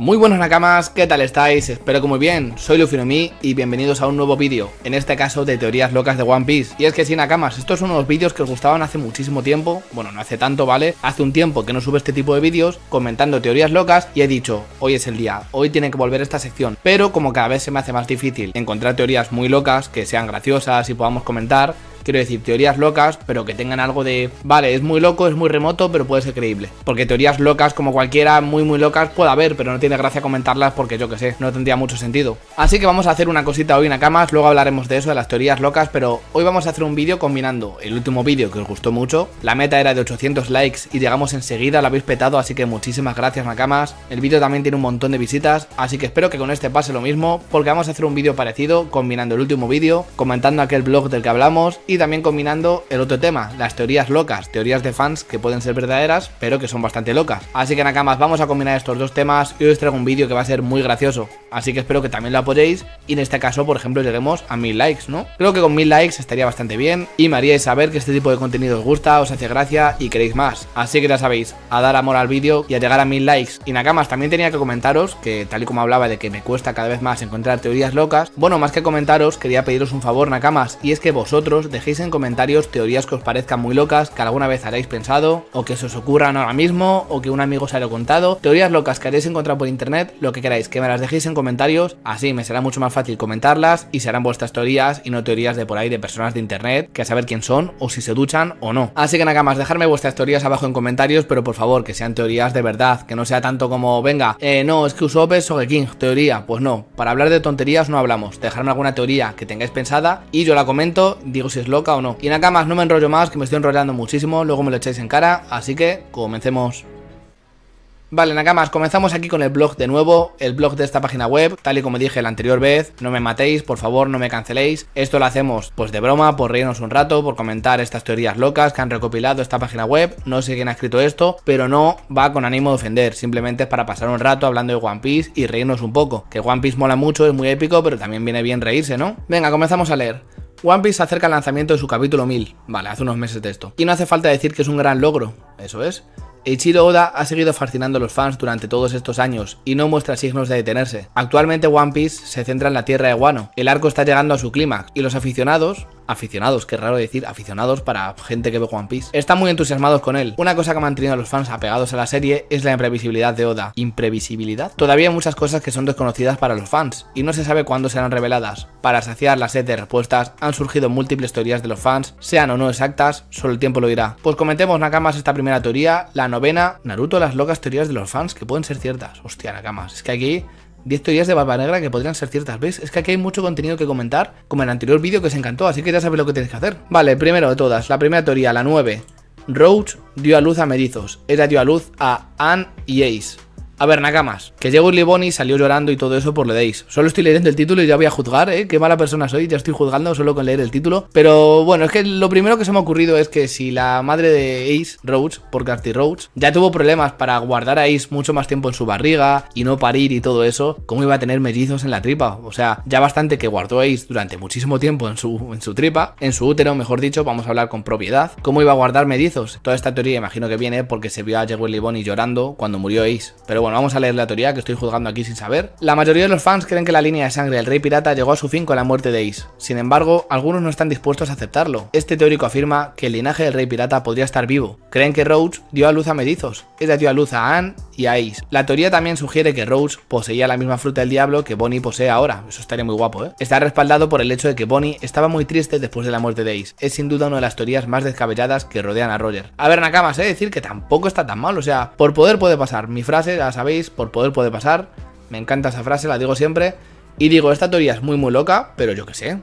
Muy buenos nakamas, ¿qué tal estáis? Espero que muy bien, soy Lufinomi y bienvenidos a un nuevo vídeo, en este caso de teorías locas de One Piece. Y es que sí nakamas, estos son unos vídeos que os gustaban hace muchísimo tiempo, bueno no hace tanto vale, hace un tiempo que no subo este tipo de vídeos comentando teorías locas y he dicho, hoy es el día, hoy tiene que volver esta sección, pero como cada vez se me hace más difícil encontrar teorías muy locas que sean graciosas y podamos comentar, Quiero decir, teorías locas, pero que tengan algo de, vale, es muy loco, es muy remoto, pero puede ser creíble. Porque teorías locas, como cualquiera, muy, muy locas, puede haber, pero no tiene gracia comentarlas porque yo que sé, no tendría mucho sentido. Así que vamos a hacer una cosita hoy, Nakamas, luego hablaremos de eso, de las teorías locas, pero hoy vamos a hacer un vídeo combinando el último vídeo que os gustó mucho, la meta era de 800 likes y llegamos enseguida, la habéis petado, así que muchísimas gracias, Nakamas. El vídeo también tiene un montón de visitas, así que espero que con este pase lo mismo, porque vamos a hacer un vídeo parecido, combinando el último vídeo, comentando aquel blog del que hablamos y también combinando el otro tema, las teorías locas, teorías de fans que pueden ser verdaderas, pero que son bastante locas. Así que Nakamas, vamos a combinar estos dos temas y os traigo un vídeo que va a ser muy gracioso. Así que espero que también lo apoyéis y en este caso, por ejemplo, lleguemos a mil likes, ¿no? Creo que con mil likes estaría bastante bien y me haríais saber que este tipo de contenido os gusta, os hace gracia y queréis más. Así que ya sabéis, a dar amor al vídeo y a llegar a mil likes. Y Nakamas, también tenía que comentaros que tal y como hablaba de que me cuesta cada vez más encontrar teorías locas, bueno, más que comentaros, quería pediros un favor, Nakamas, y es que vosotros dejéis en comentarios teorías que os parezcan muy locas, que alguna vez hayáis pensado, o que se os ocurran ahora mismo, o que un amigo os haya contado, teorías locas que haréis encontrar por internet, lo que queráis, que me las dejéis en comentarios comentarios, así me será mucho más fácil comentarlas y serán vuestras teorías y no teorías de por ahí de personas de internet que a saber quién son o si se duchan o no. Así que nada más, dejarme vuestras teorías abajo en comentarios, pero por favor que sean teorías de verdad, que no sea tanto como, venga, eh, no, es que o que King, teoría, pues no, para hablar de tonterías no hablamos, dejarme alguna teoría que tengáis pensada y yo la comento, digo si es loca o no. Y nada más, no me enrollo más, que me estoy enrollando muchísimo, luego me lo echáis en cara, así que comencemos. Vale, Nakamas, comenzamos aquí con el blog de nuevo, el blog de esta página web, tal y como dije la anterior vez, no me matéis, por favor, no me canceléis, esto lo hacemos pues de broma, por reírnos un rato, por comentar estas teorías locas que han recopilado esta página web, no sé quién ha escrito esto, pero no va con ánimo de ofender, simplemente es para pasar un rato hablando de One Piece y reírnos un poco, que One Piece mola mucho, es muy épico, pero también viene bien reírse, ¿no? Venga, comenzamos a leer. One Piece acerca el lanzamiento de su capítulo 1000, vale, hace unos meses de esto, y no hace falta decir que es un gran logro, eso es. Ichiro Oda ha seguido fascinando a los fans durante todos estos años y no muestra signos de detenerse. Actualmente One Piece se centra en la tierra de Wano, el arco está llegando a su clímax y los aficionados aficionados, que raro decir aficionados para gente que ve One Piece, están muy entusiasmados con él. Una cosa que ha mantenido a los fans apegados a la serie es la imprevisibilidad de Oda. ¿Imprevisibilidad? Todavía hay muchas cosas que son desconocidas para los fans y no se sabe cuándo serán reveladas. Para saciar la sed de respuestas han surgido múltiples teorías de los fans, sean o no exactas, solo el tiempo lo dirá. Pues comentemos Nakamas esta primera teoría, la novena, Naruto, las locas teorías de los fans que pueden ser ciertas. Hostia, Nakamas, es que aquí 10 teorías de Barba Negra que podrían ser ciertas, ¿ves? Es que aquí hay mucho contenido que comentar, como el anterior vídeo que se encantó, así que ya sabéis lo que tenéis que hacer. Vale, primero de todas, la primera teoría, la 9. Roach dio a luz a Medizos, ella dio a luz a Anne y Ace. A ver, Nakamas, que llegó Liboni y salió llorando y todo eso por pues lo deis. Solo estoy leyendo el título y ya voy a juzgar, ¿eh? Qué mala persona soy, ya estoy juzgando solo con leer el título. Pero bueno, es que lo primero que se me ha ocurrido es que si la madre de Ace, Rhodes, por Carty Rhodes, ya tuvo problemas para guardar a Ace mucho más tiempo en su barriga y no parir y todo eso, ¿cómo iba a tener mellizos en la tripa? O sea, ya bastante que guardó Ace durante muchísimo tiempo en su, en su tripa, en su útero, mejor dicho, vamos a hablar con propiedad. ¿Cómo iba a guardar mellizos? Toda esta teoría imagino que viene porque se vio a Jewel Liboni llorando cuando murió Ace. Pero bueno, vamos a leer la teoría que estoy jugando aquí sin saber. La mayoría de los fans creen que la línea de sangre del rey pirata llegó a su fin con la muerte de Ace. Sin embargo, algunos no están dispuestos a aceptarlo. Este teórico afirma que el linaje del rey pirata podría estar vivo. Creen que Rhodes dio a luz a medizos. Ella dio a luz a Anne y Ace. La teoría también sugiere que Rose poseía la misma fruta del diablo que Bonnie posee ahora. Eso estaría muy guapo, ¿eh? Está respaldado por el hecho de que Bonnie estaba muy triste después de la muerte de Ace. Es sin duda una de las teorías más descabelladas que rodean a Roger. A ver, Nakamas, sé ¿eh? decir que tampoco está tan mal. O sea, por poder puede pasar. Mi frase, ya sabéis, por poder puede pasar. Me encanta esa frase, la digo siempre. Y digo, esta teoría es muy muy loca, pero yo qué sé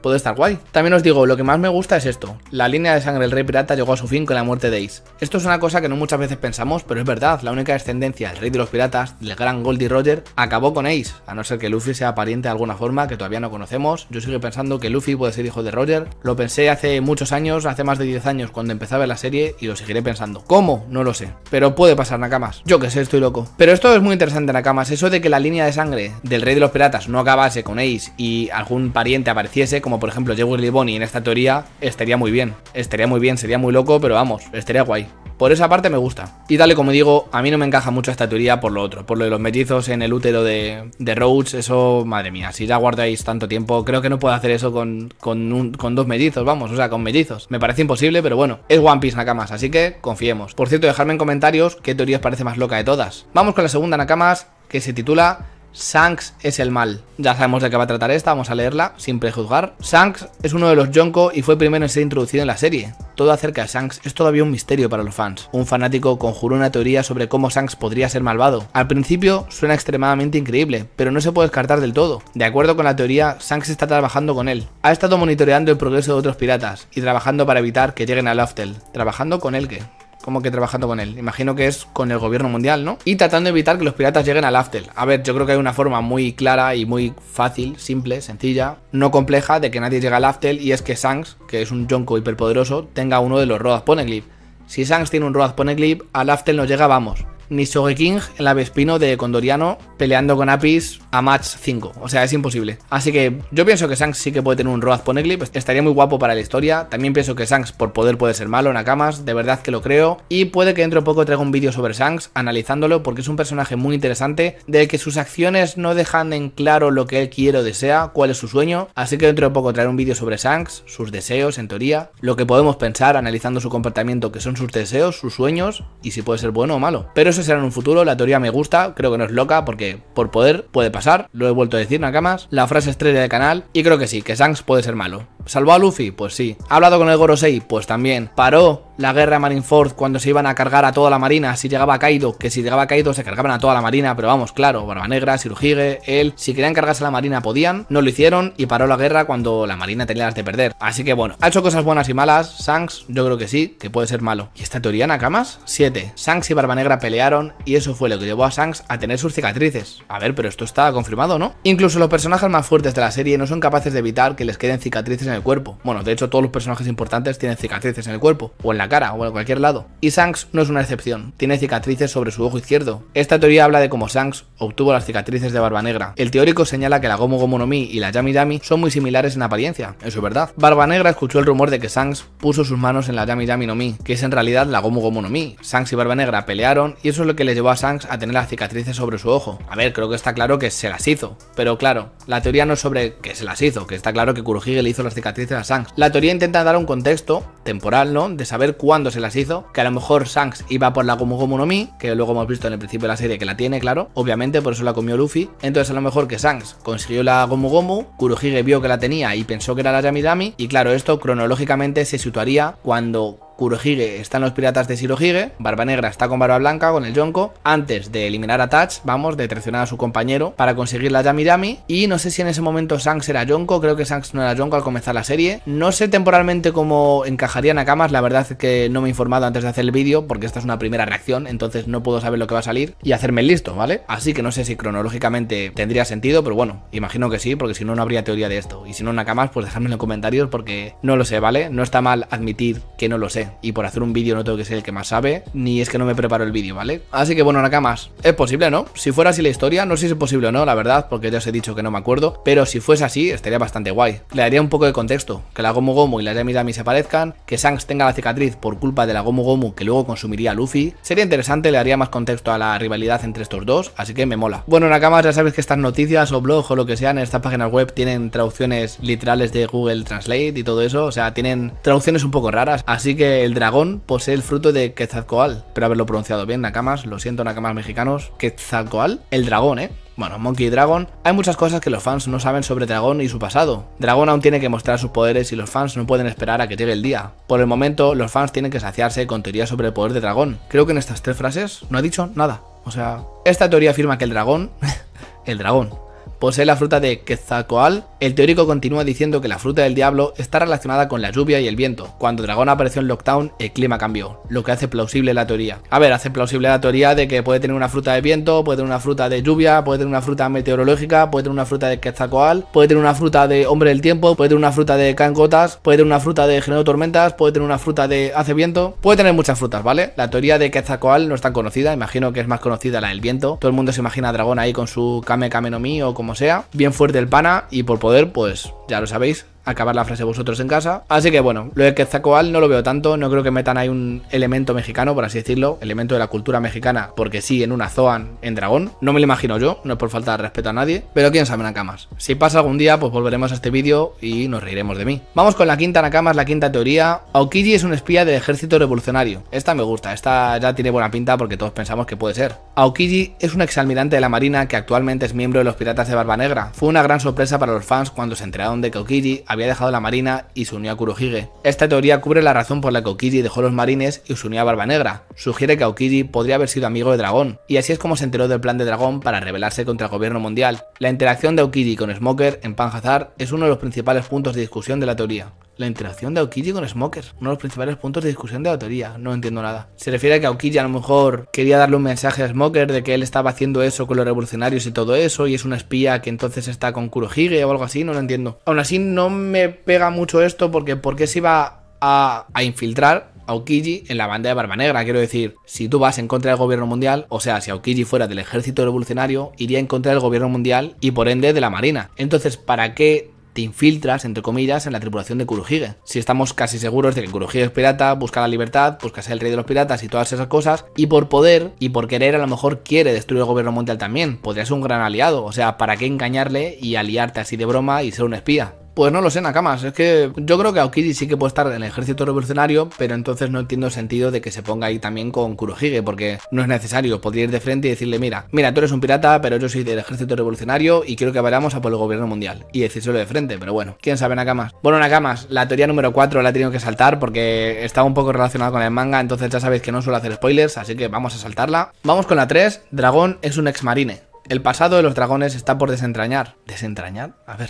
puede estar guay. También os digo, lo que más me gusta es esto. La línea de sangre del rey pirata llegó a su fin con la muerte de Ace. Esto es una cosa que no muchas veces pensamos, pero es verdad, la única descendencia del rey de los piratas, del gran Goldie Roger, acabó con Ace. A no ser que Luffy sea pariente de alguna forma que todavía no conocemos, yo sigo pensando que Luffy puede ser hijo de Roger. Lo pensé hace muchos años, hace más de 10 años cuando empezaba la serie y lo seguiré pensando. ¿Cómo? No lo sé. Pero puede pasar, Nakamas. Yo que sé, estoy loco. Pero esto es muy interesante, Nakamas. Eso de que la línea de sangre del rey de los piratas no acabase con Ace y algún pariente apareciese como por ejemplo Jewel Bonnie en esta teoría, estaría muy bien. Estaría muy bien, sería muy loco, pero vamos, estaría guay. Por esa parte me gusta. Y dale, como digo, a mí no me encaja mucho esta teoría por lo otro. Por lo de los mellizos en el útero de, de eso, madre mía, si ya guardáis tanto tiempo, creo que no puedo hacer eso con, con, con dos mellizos, vamos, o sea, con mellizos. Me parece imposible, pero bueno, es One Piece Nakamas, así que confiemos. Por cierto, dejadme en comentarios qué teoría os parece más loca de todas. Vamos con la segunda Nakamas, que se titula Shanks es el mal. Ya sabemos de qué va a tratar esta, vamos a leerla sin prejuzgar. Shanks es uno de los Yonko y fue el primero en ser introducido en la serie. Todo acerca de Shanks es todavía un misterio para los fans. Un fanático conjuró una teoría sobre cómo Shanks podría ser malvado. Al principio suena extremadamente increíble, pero no se puede descartar del todo. De acuerdo con la teoría, Shanks está trabajando con él. Ha estado monitoreando el progreso de otros piratas y trabajando para evitar que lleguen a Loftel. ¿Trabajando con él qué? como que trabajando con él. Imagino que es con el gobierno mundial, ¿no? Y tratando de evitar que los piratas lleguen al Aftel. A ver, yo creo que hay una forma muy clara y muy fácil, simple, sencilla, no compleja de que nadie llegue al Aftel y es que Shanks, que es un Yonko hiperpoderoso, tenga uno de los Rodas Poneglyph. Si Shanks tiene un Rodas Poneglyph, al Aftel nos llega, vamos ni King, el ave espino de Condoriano, peleando con Apis a match 5. O sea, es imposible. Así que yo pienso que Shanks sí que puede tener un Road Poneglyph. Pues estaría muy guapo para la historia. También pienso que Shanks por poder puede ser malo, en Nakamas. De verdad que lo creo. Y puede que dentro de poco traiga un vídeo sobre Shanks, analizándolo, porque es un personaje muy interesante, de que sus acciones no dejan en claro lo que él quiere o desea, cuál es su sueño. Así que dentro de poco traeré un vídeo sobre Shanks, sus deseos en teoría, lo que podemos pensar analizando su comportamiento, que son sus deseos, sus sueños y si puede ser bueno o malo. Pero será en un futuro. La teoría me gusta, creo que no es loca porque por poder puede pasar. Lo he vuelto a decir, Nakamas. La frase estrella del canal. Y creo que sí, que Sans puede ser malo. ¿Salvó a Luffy? Pues sí. ¿Ha hablado con el Gorosei? Pues también. ¿Paró la guerra de Marineford cuando se iban a cargar a toda la marina, si llegaba Kaido, que si llegaba Kaido se cargaban a toda la marina, pero vamos, claro, Barba Negra, él, si querían cargarse a la marina podían, no lo hicieron y paró la guerra cuando la marina tenía las de perder. Así que bueno, ha hecho cosas buenas y malas, Shanks yo creo que sí, que puede ser malo. ¿Y esta teoría, Nakamas? 7. Shanks y Barba Negra pelearon y eso fue lo que llevó a Shanks a tener sus cicatrices. A ver, pero esto está confirmado, ¿no? Incluso los personajes más fuertes de la serie no son capaces de evitar que les queden cicatrices en el cuerpo. Bueno, de hecho todos los personajes importantes tienen cicatrices en el cuerpo o en la cara o en cualquier lado. Y Shanks no es una excepción, tiene cicatrices sobre su ojo izquierdo. Esta teoría habla de cómo Shanks obtuvo las cicatrices de Barba Negra. El teórico señala que la Gomu Gomu no Mi y la Yami Yami son muy similares en apariencia, eso es verdad. Barba Negra escuchó el rumor de que Shanks puso sus manos en la Yami Yami no Mi, que es en realidad la Gomu Gomu no Mi. Shanks y Barba Negra pelearon y eso es lo que le llevó a Shanks a tener las cicatrices sobre su ojo. A ver, creo que está claro que se las hizo, pero claro, la teoría no es sobre que se las hizo, que está claro que Kurohige le hizo las cicatrices a Shanks. La teoría intenta dar un contexto temporal, ¿no? De saber cuando se las hizo, que a lo mejor Shanks iba por la Gomu Gomu no Mi, que luego hemos visto en el principio de la serie que la tiene, claro, obviamente por eso la comió Luffy, entonces a lo mejor que Shanks consiguió la Gomu Gomu, Kurohige vio que la tenía y pensó que era la Yamidami, y claro, esto cronológicamente se situaría cuando Kurohige está en los piratas de Shirohige, Barba Negra está con Barba Blanca, con el Yonko, antes de eliminar a Touch, vamos, de traicionar a su compañero para conseguir la Yami Yami, y no sé si en ese momento Shanks era Yonko, creo que Shanks no era Yonko al comenzar la serie, no sé temporalmente cómo encajaría Nakamas, la verdad es que no me he informado antes de hacer el vídeo, porque esta es una primera reacción, entonces no puedo saber lo que va a salir y hacerme listo, ¿vale? Así que no sé si cronológicamente tendría sentido, pero bueno, imagino que sí, porque si no, no habría teoría de esto, y si no Nakamas, pues dejadme en los comentarios porque no lo sé, ¿vale? No está mal admitir que no lo sé. Y por hacer un vídeo no tengo que ser el que más sabe, ni es que no me preparo el vídeo, ¿vale? Así que bueno, Nakamas, es posible, ¿no? Si fuera así la historia, no sé si es posible o no, la verdad, porque ya os he dicho que no me acuerdo, pero si fuese así, estaría bastante guay. Le daría un poco de contexto, que la Gomu Gomu y la Yami Yami se parezcan, que Shanks tenga la cicatriz por culpa de la Gomu Gomu que luego consumiría Luffy. Sería interesante, le daría más contexto a la rivalidad entre estos dos, así que me mola. Bueno, Nakamas, ya sabes que estas noticias o blogs o lo que sean en estas páginas web tienen traducciones literales de Google Translate y todo eso, o sea, tienen traducciones un poco raras, así que el dragón posee el fruto de Quetzalcoatl. Espero haberlo pronunciado bien, Nakamas. Lo siento, Nakamas mexicanos. Quetzalcoatl, el dragón, ¿eh? Bueno, Monkey Dragon. Hay muchas cosas que los fans no saben sobre Dragón y su pasado. Dragón aún tiene que mostrar sus poderes y los fans no pueden esperar a que llegue el día. Por el momento, los fans tienen que saciarse con teorías sobre el poder de Dragón. Creo que en estas tres frases no ha dicho nada. O sea, esta teoría afirma que el dragón... el dragón posee la fruta de Quetzalcoatl, el teórico continúa diciendo que la fruta del diablo está relacionada con la lluvia y el viento. Cuando Dragón apareció en Lockdown, el clima cambió, lo que hace plausible la teoría. A ver, hace plausible la teoría de que puede tener una fruta de viento, puede tener una fruta de lluvia, puede tener una fruta meteorológica, puede tener una fruta de Quetzalcoatl, puede tener una fruta de hombre del tiempo, puede tener una fruta de cangotas, puede tener una fruta de de tormentas, puede tener una fruta de hace viento, puede tener muchas frutas, ¿vale? La teoría de Quetzalcoatl no es tan conocida, imagino que es más conocida la del viento. Todo el mundo se imagina a Dragón ahí con su Kame Kame no Mi o como sea. Bien fuerte el pana y por poder, pues ya lo sabéis, acabar la frase vosotros en casa. Así que bueno, lo de Quetzalcoatl no lo veo tanto, no creo que metan ahí un elemento mexicano, por así decirlo, elemento de la cultura mexicana, porque sí, en una Zoan en dragón, no me lo imagino yo, no es por falta de respeto a nadie, pero quién sabe Nakamas. Si pasa algún día, pues volveremos a este vídeo y nos reiremos de mí. Vamos con la quinta Nakamas, la quinta teoría. Aokiji es un espía del ejército revolucionario. Esta me gusta, esta ya tiene buena pinta porque todos pensamos que puede ser. Aokiji es un exalmirante de la marina que actualmente es miembro de los piratas de Barba Negra. Fue una gran sorpresa para los fans cuando se enteraron de que Aokiji había dejado la marina y se unió a Kurohige. Esta teoría cubre la razón por la que Okiri dejó los marines y se unió a Barba Negra. Sugiere que Okiri podría haber sido amigo de Dragón, y así es como se enteró del plan de Dragón para rebelarse contra el gobierno mundial. La interacción de Okiri con Smoker en Panhazar es uno de los principales puntos de discusión de la teoría. La interacción de Aokiji con Smoker, uno de los principales puntos de discusión de la teoría, no entiendo nada. Se refiere a que Aokiji a lo mejor quería darle un mensaje a Smoker de que él estaba haciendo eso con los revolucionarios y todo eso, y es una espía que entonces está con Kurohige o algo así, no lo entiendo. Aún así no me pega mucho esto porque ¿por qué se iba a, a infiltrar Aokiji en la banda de Barba Negra. Quiero decir, si tú vas en contra del gobierno mundial, o sea, si Aokiji fuera del ejército revolucionario, iría en contra del gobierno mundial y por ende de la marina. Entonces, ¿para qué te infiltras, entre comillas, en la tripulación de Kuruhige. Si estamos casi seguros de que Kuruhige es pirata, busca la libertad, busca ser el rey de los piratas y todas esas cosas, y por poder y por querer a lo mejor quiere destruir el gobierno mundial también, podría ser un gran aliado, o sea, ¿para qué engañarle y aliarte así de broma y ser un espía? Pues no lo sé, Nakamas. Es que yo creo que Aokiji sí que puede estar en el ejército revolucionario, pero entonces no entiendo el sentido de que se ponga ahí también con Kurohige, porque no es necesario. Podría ir de frente y decirle, mira, mira, tú eres un pirata, pero yo soy del ejército revolucionario y quiero que vayamos a por el gobierno mundial. Y decírselo de frente, pero bueno, quién sabe, Nakamas. Bueno, Nakamas, la teoría número 4 la he tenido que saltar porque estaba un poco relacionada con el manga, entonces ya sabéis que no suelo hacer spoilers, así que vamos a saltarla. Vamos con la 3, Dragón es un ex-marine. El pasado de los dragones está por desentrañar. ¿Desentrañar? A ver.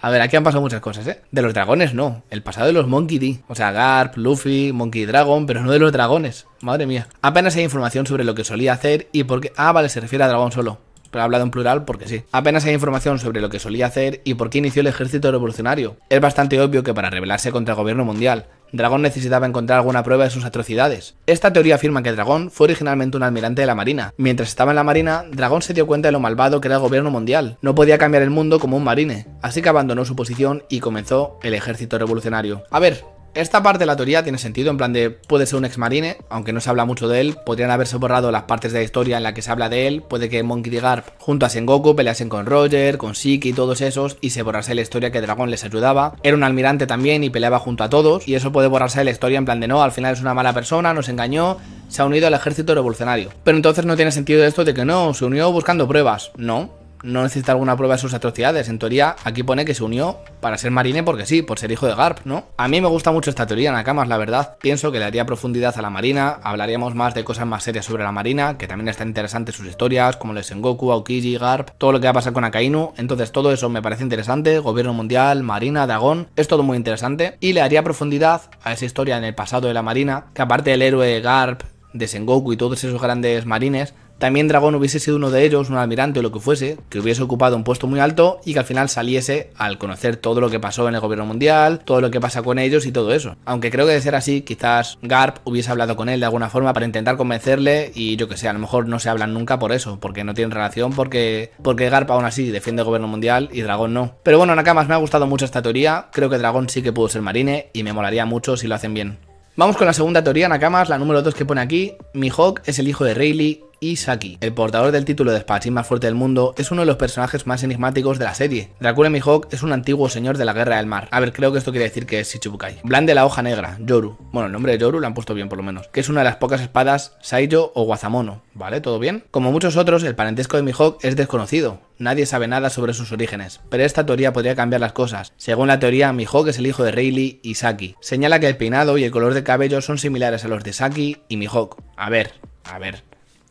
A ver, aquí han pasado muchas cosas, ¿eh? De los dragones no. El pasado de los Monkey D. O sea, Garp, Luffy, Monkey Dragon, pero no de los dragones. Madre mía. Apenas hay información sobre lo que solía hacer y por qué... Ah, vale, se refiere a dragón solo pero ha hablado en plural porque sí. Apenas hay información sobre lo que solía hacer y por qué inició el ejército revolucionario. Es bastante obvio que para rebelarse contra el gobierno mundial, Dragón necesitaba encontrar alguna prueba de sus atrocidades. Esta teoría afirma que Dragón fue originalmente un almirante de la Marina. Mientras estaba en la Marina, Dragón se dio cuenta de lo malvado que era el gobierno mundial. No podía cambiar el mundo como un marine, así que abandonó su posición y comenzó el ejército revolucionario. A ver, esta parte de la teoría tiene sentido, en plan de puede ser un ex marine, aunque no se habla mucho de él, podrían haberse borrado las partes de la historia en la que se habla de él, puede que Monkey D. Garp junto a Sengoku peleasen con Roger, con Shiki y todos esos, y se borrase la historia que Dragon les ayudaba, era un almirante también y peleaba junto a todos, y eso puede borrarse de la historia en plan de no, al final es una mala persona, nos engañó, se ha unido al ejército revolucionario. Pero entonces no tiene sentido esto de que no, se unió buscando pruebas, no, no necesita alguna prueba de sus atrocidades. En teoría, aquí pone que se unió para ser marine porque sí, por ser hijo de Garp, ¿no? A mí me gusta mucho esta teoría, Nakamas, la verdad. Pienso que le daría profundidad a la marina, hablaríamos más de cosas más serias sobre la marina, que también están interesantes sus historias, como de Sengoku, Aokiji, Garp, todo lo que va a pasar con Akainu. Entonces, todo eso me parece interesante. Gobierno mundial, marina, Dagon, es todo muy interesante. Y le daría profundidad a esa historia en el pasado de la marina, que aparte del héroe Garp, de Sengoku y todos esos grandes marines, también Dragón hubiese sido uno de ellos, un almirante o lo que fuese, que hubiese ocupado un puesto muy alto y que al final saliese al conocer todo lo que pasó en el gobierno mundial, todo lo que pasa con ellos y todo eso. Aunque creo que de ser así, quizás Garp hubiese hablado con él de alguna forma para intentar convencerle y yo que sé, a lo mejor no se hablan nunca por eso, porque no tienen relación, porque, porque Garp aún así defiende el gobierno mundial y Dragón no. Pero bueno, Nakamas, me ha gustado mucho esta teoría, creo que Dragón sí que pudo ser marine y me molaría mucho si lo hacen bien. Vamos con la segunda teoría, Nakamas, la número 2 que pone aquí. Mihawk es el hijo de Rayleigh y El portador del título de espadachín más fuerte del mundo es uno de los personajes más enigmáticos de la serie. Dracula Mihawk es un antiguo señor de la guerra del mar. A ver, creo que esto quiere decir que es Shichibukai. Blan de la hoja negra, Yoru. Bueno, el nombre de Yoru lo han puesto bien por lo menos. Que es una de las pocas espadas Saijo o Guazamono. ¿Vale? ¿Todo bien? Como muchos otros, el parentesco de Mihawk es desconocido. Nadie sabe nada sobre sus orígenes, pero esta teoría podría cambiar las cosas. Según la teoría, Mihawk es el hijo de Rayleigh y Saki. Señala que el peinado y el color de cabello son similares a los de Saki y Mihawk. A ver, a ver,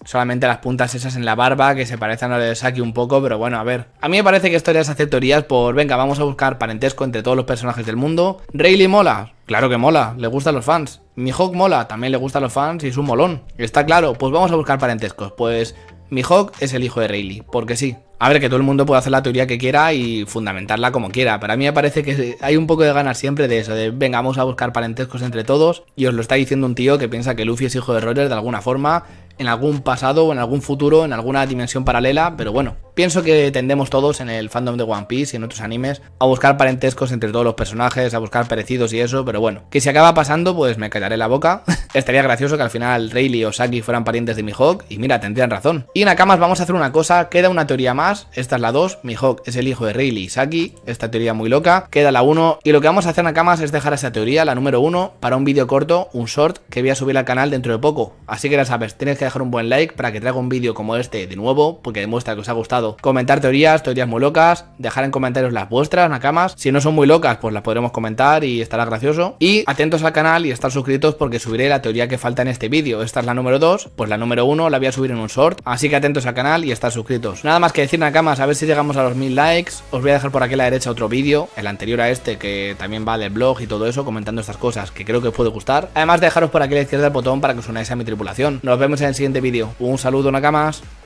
solamente las puntas esas en la barba que se parecen a lo de Saki un poco, pero bueno, a ver. A mí me parece que esto ya teorías por, venga, vamos a buscar parentesco entre todos los personajes del mundo. Rayleigh mola, claro que mola, le gustan los fans. Mihawk mola, también le gustan los fans y es un molón. Está claro, pues vamos a buscar parentescos, pues Mihawk es el hijo de Rayleigh, porque sí. A ver, que todo el mundo puede hacer la teoría que quiera y fundamentarla como quiera, Para mí me parece que hay un poco de ganas siempre de eso, de venga, vamos a buscar parentescos entre todos, y os lo está diciendo un tío que piensa que Luffy es hijo de Roger de alguna forma, en algún pasado o en algún futuro, en alguna dimensión paralela, pero bueno, pienso que tendemos todos en el fandom de One Piece y en otros animes a buscar parentescos entre todos los personajes, a buscar parecidos y eso, pero bueno, que si acaba pasando, pues me callaré la boca. Estaría gracioso que al final Rayleigh o Saki fueran parientes de Mihawk, y mira, tendrían razón. Y Nakamas, vamos a hacer una cosa, queda una teoría más, esta es la 2, Mihawk es el hijo de Rayleigh y Saki, esta teoría muy loca, queda la 1, y lo que vamos a hacer Nakamas es dejar esa teoría, la número 1, para un vídeo corto, un short, que voy a subir al canal dentro de poco. Así que ya sabes, tienes que dejar un buen like para que traiga un vídeo como este de nuevo, porque demuestra que os ha gustado. Comentar teorías, teorías muy locas, dejar en comentarios las vuestras, nakamas. Si no son muy locas, pues las podremos comentar y estará gracioso. Y atentos al canal y estar suscritos porque subiré la teoría que falta en este vídeo. Esta es la número 2, pues la número 1 la voy a subir en un short. Así que atentos al canal y estar suscritos. Nada más que decir, nakamas, a ver si llegamos a los mil likes. Os voy a dejar por aquí a la derecha otro vídeo, el anterior a este, que también va del blog y todo eso, comentando estas cosas que creo que os puede gustar. Además, dejaros por aquí a la izquierda el botón para que os unáis a mi tripulación. Nos vemos en siguiente vídeo. Un saludo, Nakamas.